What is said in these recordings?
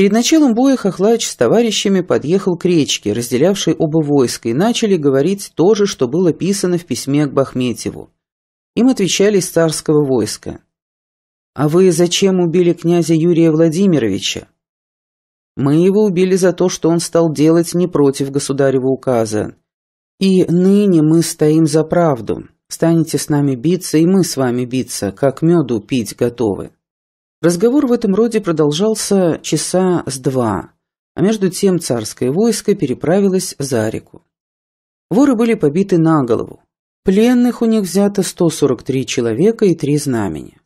Перед началом боя Хохлач с товарищами подъехал к речке, разделявшей оба войска, и начали говорить то же, что было писано в письме к Бахметьеву. Им отвечали из царского войска. «А вы зачем убили князя Юрия Владимировича?» «Мы его убили за то, что он стал делать не против государева указа. И ныне мы стоим за правду. Станете с нами биться, и мы с вами биться, как меду пить готовы». Разговор в этом роде продолжался часа с два, а между тем царское войско переправилось за реку. Воры были побиты на голову. Пленных у них взято 143 человека и три знамени.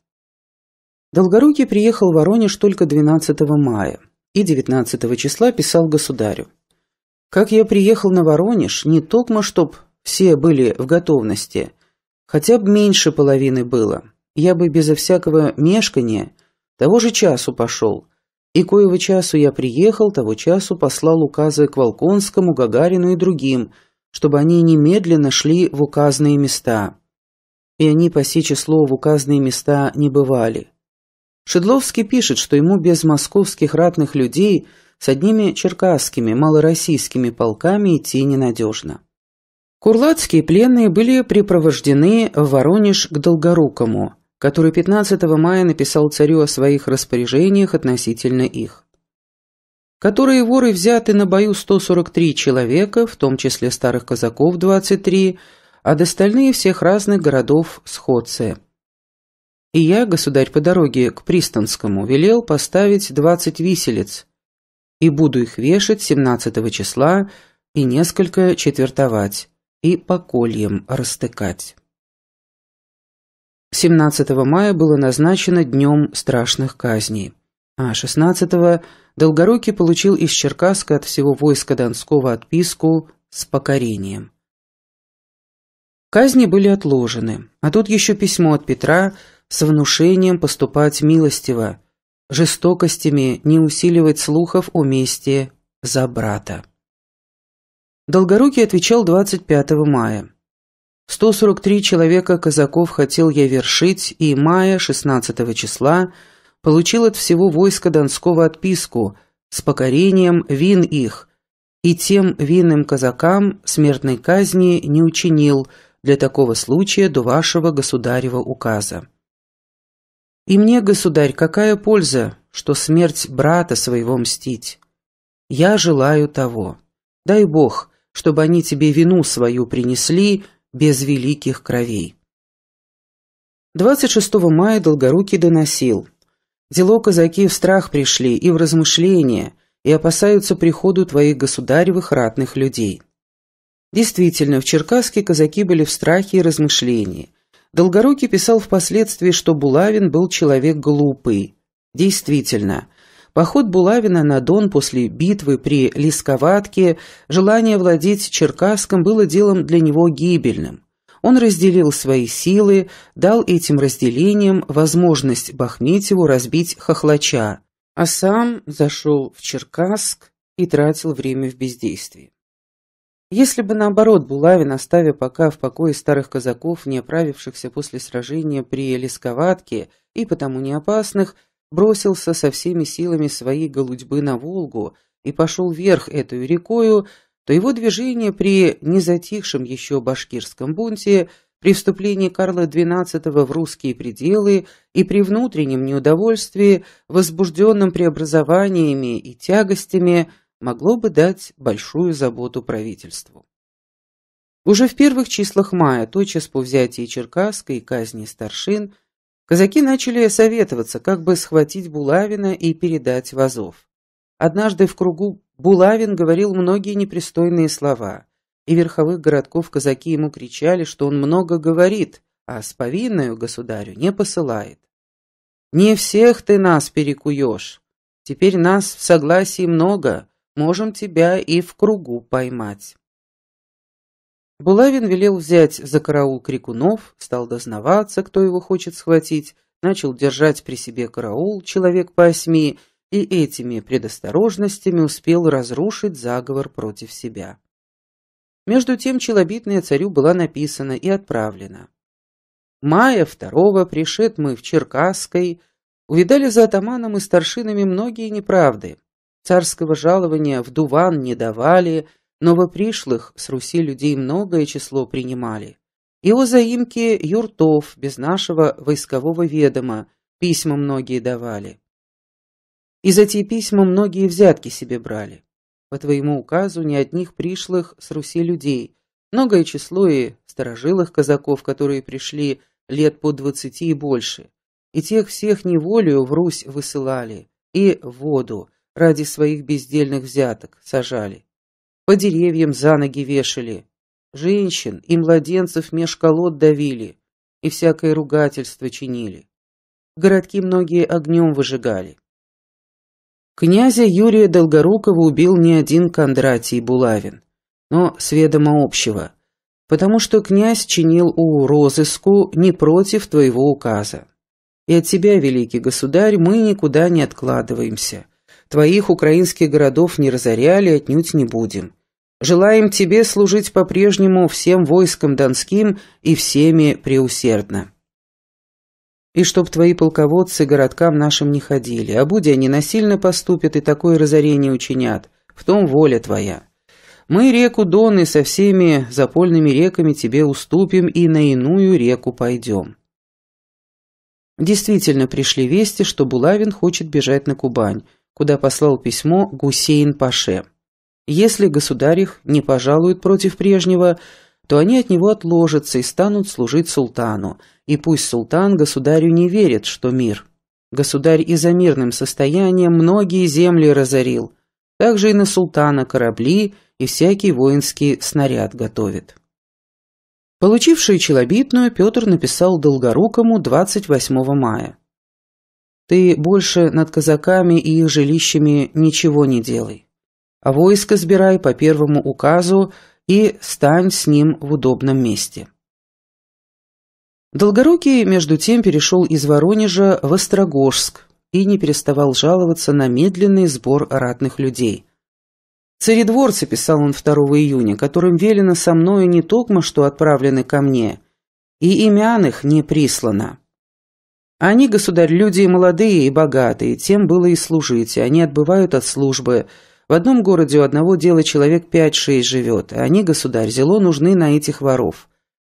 Долгорукий приехал в Воронеж только 12 мая и 19 числа писал государю. «Как я приехал на Воронеж, не только, чтоб все были в готовности, хотя бы меньше половины было, я бы безо всякого мешкания – того же часу пошел. И коего часу я приехал, того часу послал указы к Волконскому, Гагарину и другим, чтобы они немедленно шли в указанные места. И они по сей число в указанные места не бывали. Шедловский пишет, что ему без московских ратных людей с одними черкасскими, малороссийскими полками идти ненадежно. Курлацкие пленные были припровождены в Воронеж к Долгорукому – который 15 мая написал царю о своих распоряжениях относительно их. Которые воры взяты на бою 143 человека, в том числе старых казаков 23, а достальные всех разных городов сходцы. И я, государь, по дороге к Пристанскому велел поставить 20 виселиц, и буду их вешать 17 числа и несколько четвертовать, и по кольям растыкать. 17 мая было назначено днем страшных казней, а 16-го Долгорукий получил из Черкаска от всего войска Донского отписку с покорением. Казни были отложены, а тут еще письмо от Петра с внушением поступать милостиво, жестокостями не усиливать слухов о месте за брата. Долгорукий отвечал 25 мая. 143 человека казаков хотел я вершить, и мая 16 числа получил от всего войска Донского отписку с покорением вин их, и тем винным казакам смертной казни не учинил для такого случая до вашего государева указа. И мне, государь, какая польза, что смерть брата своего мстить? Я желаю того. Дай Бог, чтобы они тебе вину свою принесли, без великих кровей. 26 мая Долгорукий доносил. «Дело казаки в страх пришли и в размышления, и опасаются приходу твоих государевых ратных людей». Действительно, в Черкасске казаки были в страхе и размышлении. Долгорукий писал впоследствии, что Булавин был человек глупый. Действительно, Поход Булавина на Дон после битвы при Лисковатке, желание владеть Черкасском было делом для него гибельным. Он разделил свои силы, дал этим разделениям возможность Бахметьеву разбить хохлача, а сам зашел в Черкасск и тратил время в бездействии. Если бы, наоборот, Булавин, оставив пока в покое старых казаков, не оправившихся после сражения при Лисковатке и потому не опасных, бросился со всеми силами своей голудьбы на Волгу и пошел вверх эту рекою, то его движение при незатихшем еще башкирском бунте, при вступлении Карла XII в русские пределы и при внутреннем неудовольствии, возбужденном преобразованиями и тягостями, могло бы дать большую заботу правительству. Уже в первых числах мая, тотчас по взятии Черкасской и казни старшин, Казаки начали советоваться, как бы схватить Булавина и передать в Однажды в кругу Булавин говорил многие непристойные слова, и верховых городков казаки ему кричали, что он много говорит, а с повинною государю не посылает. «Не всех ты нас перекуешь. Теперь нас в согласии много, можем тебя и в кругу поймать». Булавин велел взять за караул крикунов, стал дознаваться, кто его хочет схватить, начал держать при себе караул человек по осьми и этими предосторожностями успел разрушить заговор против себя. Между тем челобитная царю была написана и отправлена. Мая второго пришед мы в Черкасской, увидали за атаманом и старшинами многие неправды. Царского жалования в дуван не давали – Новопришлых с Руси людей многое число принимали. И о заимке юртов без нашего войскового ведома письма многие давали. И за те письма многие взятки себе брали. По твоему указу ни одних пришлых с Руси людей, многое число и старожилых казаков, которые пришли лет по двадцати и больше, и тех всех неволею в Русь высылали, и воду ради своих бездельных взяток сажали по деревьям за ноги вешали, женщин и младенцев меж колод давили и всякое ругательство чинили. Городки многие огнем выжигали. Князя Юрия Долгорукова убил не один Кондратий Булавин, но сведомо общего, потому что князь чинил у розыску не против твоего указа. И от тебя, великий государь, мы никуда не откладываемся, твоих украинских городов не разоряли, отнюдь не будем. Желаем тебе служить по-прежнему всем войскам донским и всеми преусердно. И чтоб твои полководцы городкам нашим не ходили, а будь они насильно поступят и такое разорение учинят, в том воля твоя. Мы реку Дон и со всеми запольными реками тебе уступим и на иную реку пойдем». Действительно пришли вести, что Булавин хочет бежать на Кубань, куда послал письмо Гусейн Паше. Если государев не пожалуют против прежнего, то они от него отложатся и станут служить султану, и пусть султан государю не верит, что мир. Государь и за мирным состоянием многие земли разорил, также и на султана корабли и всякий воинский снаряд готовит. Получивший челобитную, Петр написал Долгорукому 28 мая. Ты больше над казаками и их жилищами ничего не делай. А войско сбирай по первому указу и стань с ним в удобном месте. Долгорукий, между тем, перешел из Воронежа в Острогожск и не переставал жаловаться на медленный сбор ратных людей. «Царедворце», — писал он 2 июня, — «которым велено со мною не токмо, что отправлены ко мне, и имян их не прислано». Они, государь, люди и молодые, и богатые, тем было и служить, и они отбывают от службы. В одном городе у одного дела человек пять-шесть живет, а они, государь, зело нужны на этих воров.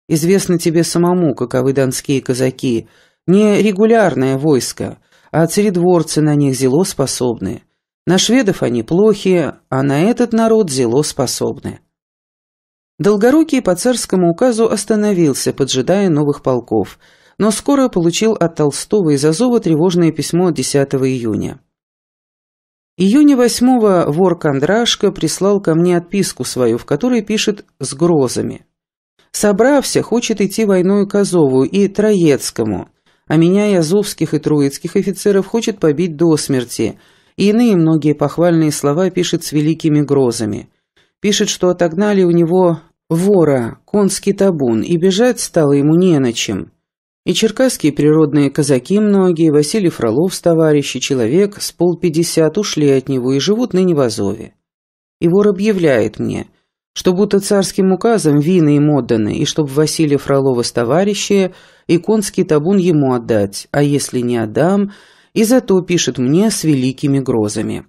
Известно тебе самому, каковы донские казаки. Не регулярное войско, а царедворцы на них зело способны. На шведов они плохие, а на этот народ зело способны. Долгорукий по царскому указу остановился, поджидая новых полков – но скоро получил от Толстого из Азова тревожное письмо от 10 июня. Июня 8-го вор Кондрашко прислал ко мне отписку свою, в которой пишет «с грозами». Собрався, хочет идти войною к Азову и Троецкому, а меня и азовских, и троицких офицеров хочет побить до смерти, и иные многие похвальные слова пишет с великими грозами. Пишет, что отогнали у него вора, конский табун, и бежать стало ему не на чем. И черкасские природные казаки многие, Василий Фролов с товарищи, человек с полпятьдесят ушли от него и живут ныне в Азове. И вор объявляет мне, что будто царским указом вины им отданы, и чтоб Василия Фролова с товарищи и конский табун ему отдать, а если не отдам, и зато пишет мне с великими грозами.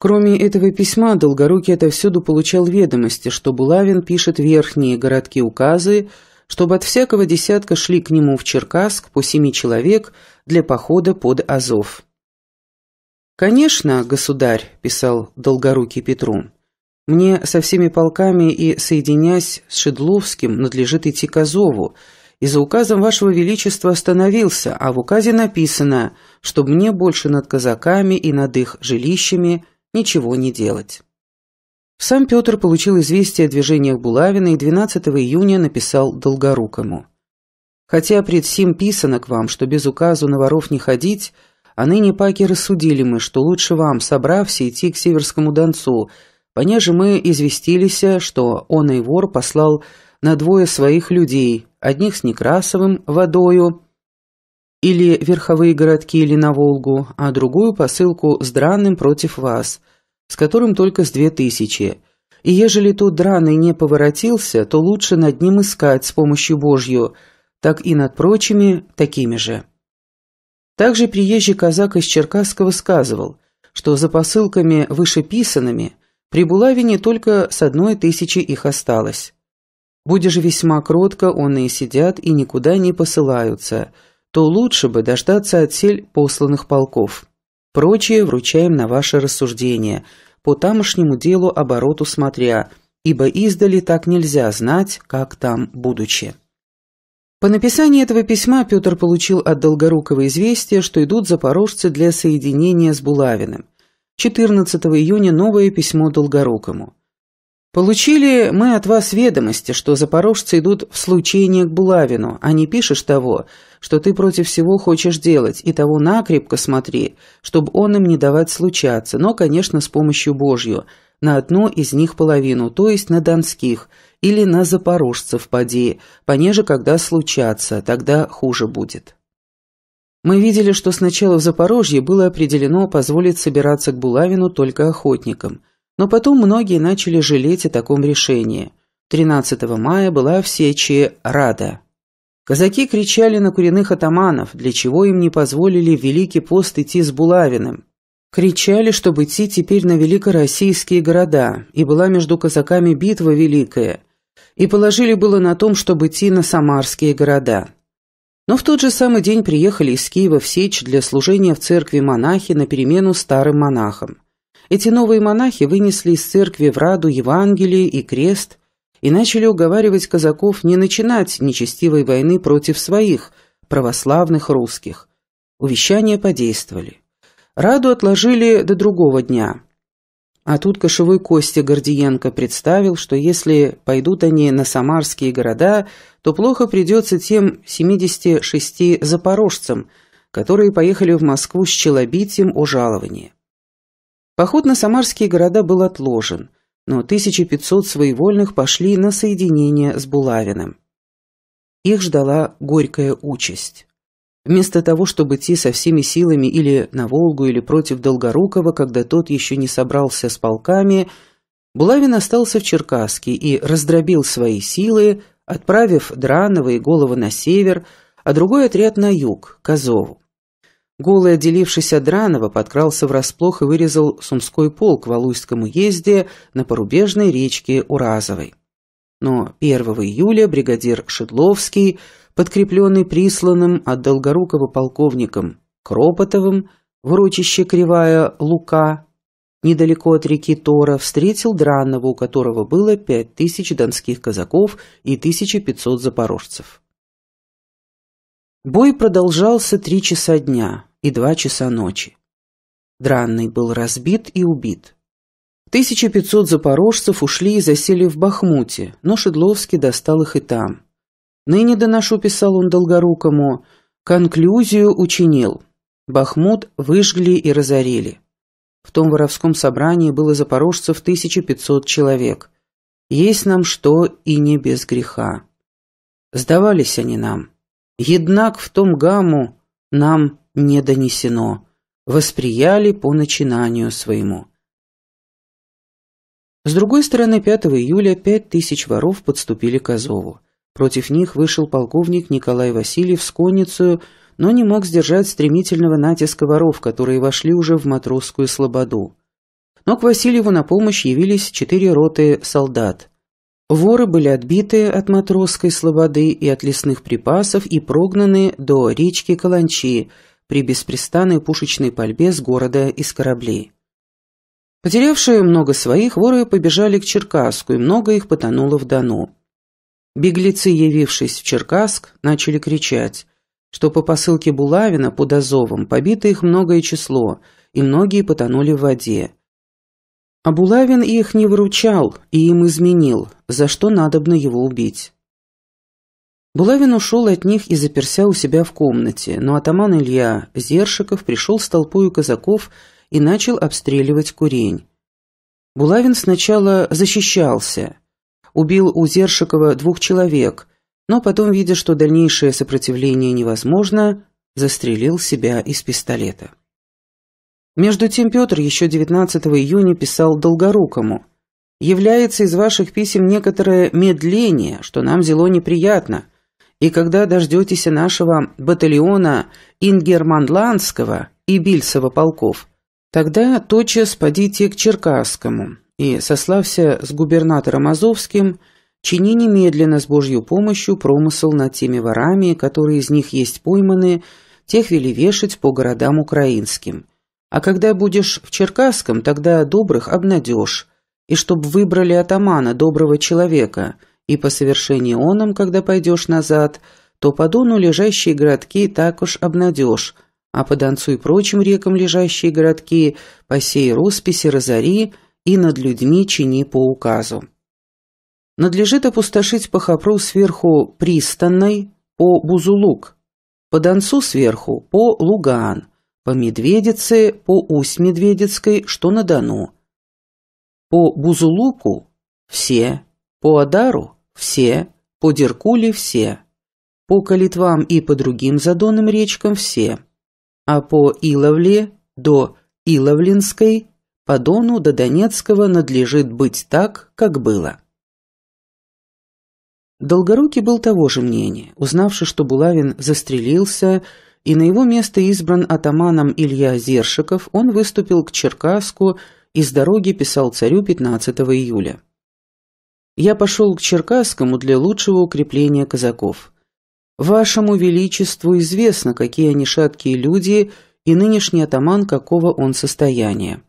Кроме этого письма, Долгорукий отовсюду получал ведомости, что Булавин пишет верхние городки указы, чтобы от всякого десятка шли к нему в Черкасск по семи человек для похода под Азов. «Конечно, государь», – писал Долгорукий Петру, – «мне со всеми полками и, соединясь с Шедловским, надлежит идти к Азову, и за указом вашего величества остановился, а в указе написано, что мне больше над казаками и над их жилищами ничего не делать». Сам Петр получил известие о движениях Булавина и 12 июня написал Долгорукому. «Хотя пред всем писано к вам, что без указу на воров не ходить, а ныне паки рассудили мы, что лучше вам, собрався, идти к Северскому Донцу, понеже мы известились, что он и вор послал на двое своих людей, одних с Некрасовым, водою, или верховые городки, или на Волгу, а другую посылку с дранным против вас» с которым только с две тысячи. И ежели тот драный не поворотился, то лучше над ним искать с помощью Божью, так и над прочими такими же. Также приезжий казак из Черкасского сказывал, что за посылками вышеписанными при Булавине только с одной тысячи их осталось. Будешь же весьма кротко, он и сидят, и никуда не посылаются, то лучше бы дождаться отсель посланных полков. Прочее вручаем на ваше рассуждение, по тамошнему делу обороту смотря, ибо издали так нельзя знать, как там будучи. По написании этого письма Петр получил от долгорукого известие, что идут запорожцы для соединения с Булавиным. 14 июня новое письмо Долгорукому. Получили мы от вас ведомости, что запорожцы идут в случение к Булавину, а не пишешь того, что ты против всего хочешь делать, и того накрепко смотри, чтобы он им не давать случаться, но, конечно, с помощью Божью, на одно из них половину, то есть на донских, или на запорожцев поди, понеже когда случаться, тогда хуже будет». Мы видели, что сначала в Запорожье было определено позволить собираться к Булавину только охотникам – но потом многие начали жалеть о таком решении. 13 мая была в Сечи Рада. Казаки кричали на куриных атаманов, для чего им не позволили в Великий пост идти с Булавиным. Кричали, чтобы идти теперь на великороссийские города, и была между казаками битва великая, и положили было на том, чтобы идти на самарские города. Но в тот же самый день приехали из Киева в Сечь для служения в церкви монахи на перемену старым монахам. Эти новые монахи вынесли из церкви в Раду Евангелие и крест и начали уговаривать казаков не начинать нечестивой войны против своих, православных русских. Увещания подействовали. Раду отложили до другого дня. А тут кошевой Костя Гордиенко представил, что если пойдут они на самарские города, то плохо придется тем 76 запорожцам, которые поехали в Москву с челобитием о жаловании. Поход на самарские города был отложен, но 1500 своевольных пошли на соединение с Булавиным. Их ждала горькая участь. Вместо того, чтобы идти со всеми силами или на Волгу, или против Долгорукова, когда тот еще не собрался с полками, Булавин остался в Черкасске и раздробил свои силы, отправив Дранова и Голова на север, а другой отряд на юг, к Азову. Голый, отделившийся от Дранова, подкрался врасплох и вырезал Сумской полк в Алуйском уезде на порубежной речке Уразовой. Но 1 июля бригадир Шедловский, подкрепленный присланным от Долгорукова полковником Кропотовым в урочище Кривая Лука, недалеко от реки Тора, встретил Дранова, у которого было 5000 донских казаков и 1500 запорожцев. Бой продолжался три часа дня и два часа ночи. Дранный был разбит и убит. 1500 запорожцев ушли и засели в Бахмуте, но Шедловский достал их и там. Ныне доношу, писал он Долгорукому, конклюзию учинил. Бахмут выжгли и разорили. В том воровском собрании было запорожцев 1500 человек. Есть нам что и не без греха. Сдавались они нам. Еднак в том гамму нам не донесено, восприяли по начинанию своему. С другой стороны, 5 июля пять тысяч воров подступили к Азову. Против них вышел полковник Николай Васильев с конницу, но не мог сдержать стремительного натиска воров, которые вошли уже в матросскую слободу. Но к Васильеву на помощь явились четыре роты солдат. Воры были отбиты от матросской слободы и от лесных припасов и прогнаны до речки Каланчи, при беспрестанной пушечной пальбе с города из кораблей. Потерявшие много своих, воры побежали к Черкасску, и много их потонуло в Дону. Беглецы, явившись в Черкасск, начали кричать, что по посылке Булавина под Азовом побито их многое число, и многие потонули в воде. А Булавин их не выручал и им изменил, за что надобно его убить. Булавин ушел от них и заперся у себя в комнате, но атаман Илья Зершиков пришел с толпой казаков и начал обстреливать курень. Булавин сначала защищался, убил у Зершикова двух человек, но потом, видя, что дальнейшее сопротивление невозможно, застрелил себя из пистолета. Между тем Петр еще 19 июня писал Долгорукому. «Является из ваших писем некоторое медление, что нам зело неприятно, и когда дождетесь нашего батальона Ингерманландского и Бильсова полков, тогда тотчас подите к Черкасскому и, сослався с губернатором Азовским, чини немедленно с Божью помощью промысел над теми ворами, которые из них есть пойманы, тех вели вешать по городам украинским. А когда будешь в Черкасском, тогда добрых обнадежь, и чтоб выбрали атамана, доброго человека – и по совершении оном, когда пойдешь назад, то по Дону лежащие городки так уж обнадежь, а по Донцу и прочим рекам лежащие городки по сей росписи разори и над людьми чини по указу. Надлежит опустошить по сверху пристанной по Бузулук, по Донцу сверху по Луган, по Медведице по Усть-Медведицкой, что на Дону, по Бузулуку все, по Адару все, по Деркуле все, по Калитвам и по другим задонным речкам все, а по Иловле до Иловлинской по Дону до Донецкого надлежит быть так, как было. Долгорукий был того же мнения, узнавши, что Булавин застрелился и на его место избран атаманом Илья Зершиков, он выступил к Черкаску и с дороги писал царю 15 июля я пошел к Черкасскому для лучшего укрепления казаков. Вашему Величеству известно, какие они шаткие люди и нынешний атаман какого он состояния.